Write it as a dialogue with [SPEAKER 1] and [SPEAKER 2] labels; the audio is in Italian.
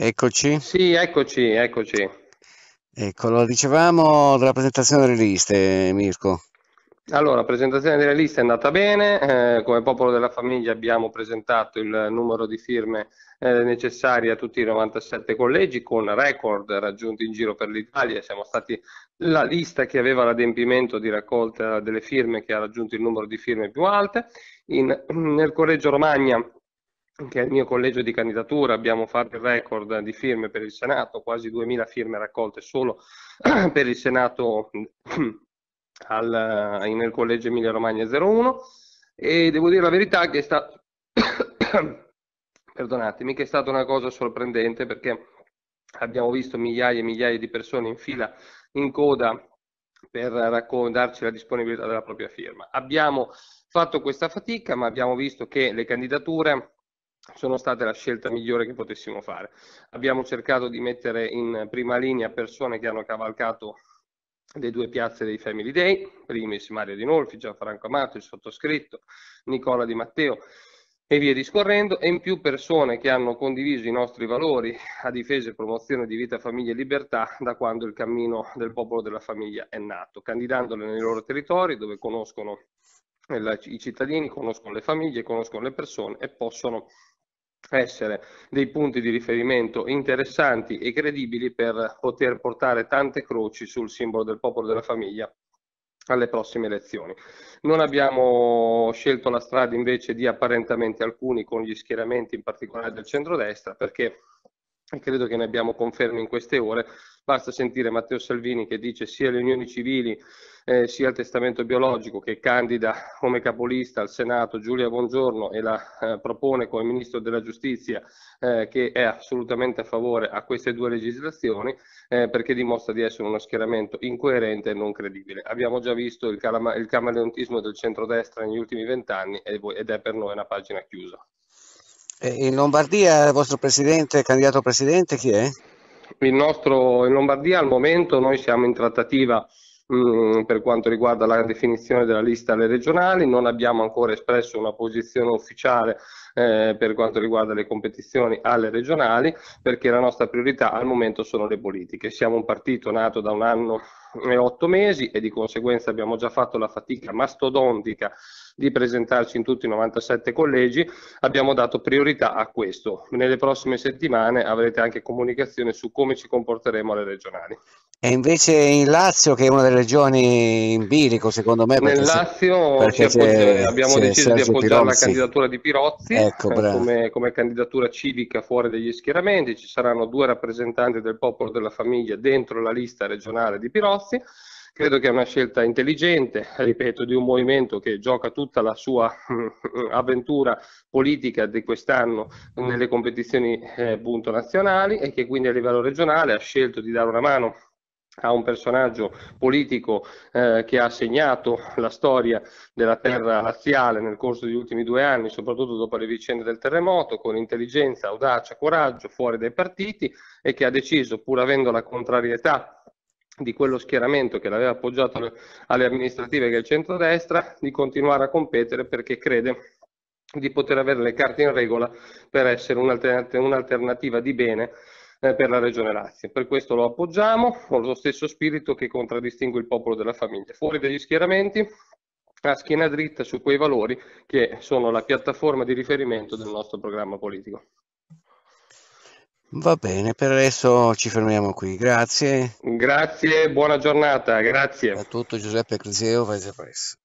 [SPEAKER 1] Eccoci.
[SPEAKER 2] Sì, eccoci, eccoci.
[SPEAKER 1] Ecco, lo dicevamo della presentazione delle liste, Mirko.
[SPEAKER 2] Allora, la presentazione delle liste è andata bene, eh, come popolo della famiglia abbiamo presentato il numero di firme eh, necessarie a tutti i 97 collegi con record raggiunti in giro per l'Italia, siamo stati la lista che aveva l'adempimento di raccolta delle firme che ha raggiunto il numero di firme più alte, in, nel collegio Romagna che è il mio collegio di candidatura abbiamo fatto il record di firme per il Senato, quasi 2000 firme raccolte solo per il Senato al, eh, nel collegio Emilia Romagna 01 e devo dire la verità che è stato perdonatemi che è stata una cosa sorprendente perché abbiamo visto migliaia e migliaia di persone in fila in coda per raccontarci la disponibilità della propria firma. Abbiamo fatto questa fatica, ma abbiamo visto che le candidature sono state la scelta migliore che potessimo fare. Abbiamo cercato di mettere in prima linea persone che hanno cavalcato le due piazze dei Family Day, primis Mario Nolfi, Gianfranco Amato, il sottoscritto, Nicola Di Matteo e via discorrendo, e in più persone che hanno condiviso i nostri valori a difesa e promozione di vita, famiglia e libertà da quando il cammino del popolo della famiglia è nato, candidandole nei loro territori dove conoscono i cittadini, conoscono le famiglie, conoscono le persone e possono essere dei punti di riferimento interessanti e credibili per poter portare tante croci sul simbolo del popolo della famiglia alle prossime elezioni. Non abbiamo scelto la strada invece di apparentamenti alcuni con gli schieramenti in particolare del centrodestra perché e credo che ne abbiamo conferme in queste ore. Basta sentire Matteo Salvini che dice sia le unioni civili eh, sia il testamento biologico che candida come capolista al Senato Giulia Buongiorno e la eh, propone come Ministro della Giustizia eh, che è assolutamente a favore a queste due legislazioni eh, perché dimostra di essere uno schieramento incoerente e non credibile. Abbiamo già visto il, calama- il camaleontismo del centrodestra negli ultimi vent'anni ed è per noi una pagina chiusa.
[SPEAKER 1] Eh, in Lombardia il vostro presidente, candidato presidente, chi è?
[SPEAKER 2] Il nostro, in Lombardia al momento noi siamo in trattativa Mm, per quanto riguarda la definizione della lista alle regionali, non abbiamo ancora espresso una posizione ufficiale eh, per quanto riguarda le competizioni alle regionali, perché la nostra priorità al momento sono le politiche. Siamo un partito nato da un anno e otto mesi e di conseguenza abbiamo già fatto la fatica mastodontica di presentarci in tutti i 97 collegi, abbiamo dato priorità a questo. Nelle prossime settimane avrete anche comunicazione su come ci comporteremo alle regionali.
[SPEAKER 1] E invece in Lazio, che è una delle regioni in bilico, secondo me. Nel Lazio se, appoggia, eh, abbiamo deciso se di appoggiare Pirozzi. la
[SPEAKER 2] candidatura di Pirozzi ecco, eh, come, come, candidatura civica fuori degli schieramenti. Ci saranno due rappresentanti del popolo della famiglia dentro la lista regionale di Pirozzi. Credo che è una scelta intelligente, ripeto, di un movimento che gioca tutta la sua mm, avventura politica di quest'anno nelle competizioni eh, punto nazionali e che quindi a livello regionale ha scelto di dare una mano a un personaggio politico eh, che ha segnato la storia della terra laziale nel corso degli ultimi due anni, soprattutto dopo le vicende del terremoto, con intelligenza, audacia, coraggio, fuori dai partiti e che ha deciso, pur avendo la contrarietà di quello schieramento che l'aveva appoggiato alle amministrative del è il centrodestra, di continuare a competere perché crede di poter avere le carte in regola per essere un'alternativa di bene eh, per la Regione Lazio. Per questo lo appoggiamo, con lo stesso spirito che contraddistingue il popolo della famiglia. Fuori dagli schieramenti, a schiena dritta su quei valori che sono la piattaforma di riferimento del nostro programma politico.
[SPEAKER 1] Va bene, per adesso ci fermiamo qui. Grazie.
[SPEAKER 2] Grazie, buona giornata. Grazie. A
[SPEAKER 1] tutto Giuseppe Criseo, Vice Press.